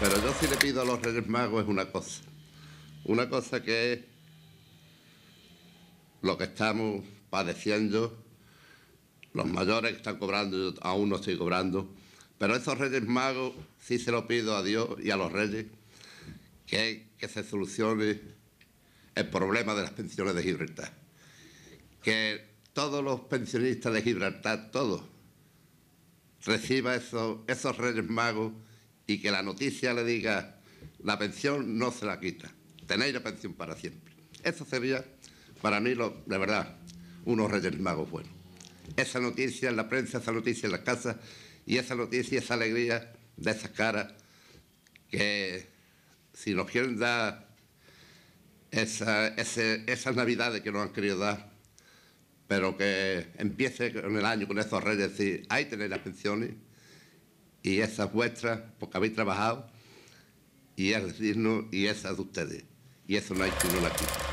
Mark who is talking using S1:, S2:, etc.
S1: Pero yo sí le pido a los Reyes Magos es una cosa. Una cosa que es lo que estamos padeciendo, los mayores que están cobrando, yo aún no estoy cobrando, pero esos Reyes Magos sí se lo pido a Dios y a los Reyes que, que se solucione el problema de las pensiones de Gibraltar. Que todos los pensionistas de Gibraltar, todos, reciban esos, esos Reyes Magos y que la noticia le diga, la pensión no se la quita, tenéis la pensión para siempre. Eso sería, para mí, lo, de verdad, unos reyes magos buenos. Esa noticia en la prensa, esa noticia en las casas y esa noticia, esa alegría de esas caras que si nos quieren dar esa, esas navidades que nos han querido dar, pero que empiece en el año con esos reyes y ahí tenéis las pensiones y esas vuestras porque habéis trabajado, y es decirnos, y esa de ustedes. Y eso no hay que no la quita.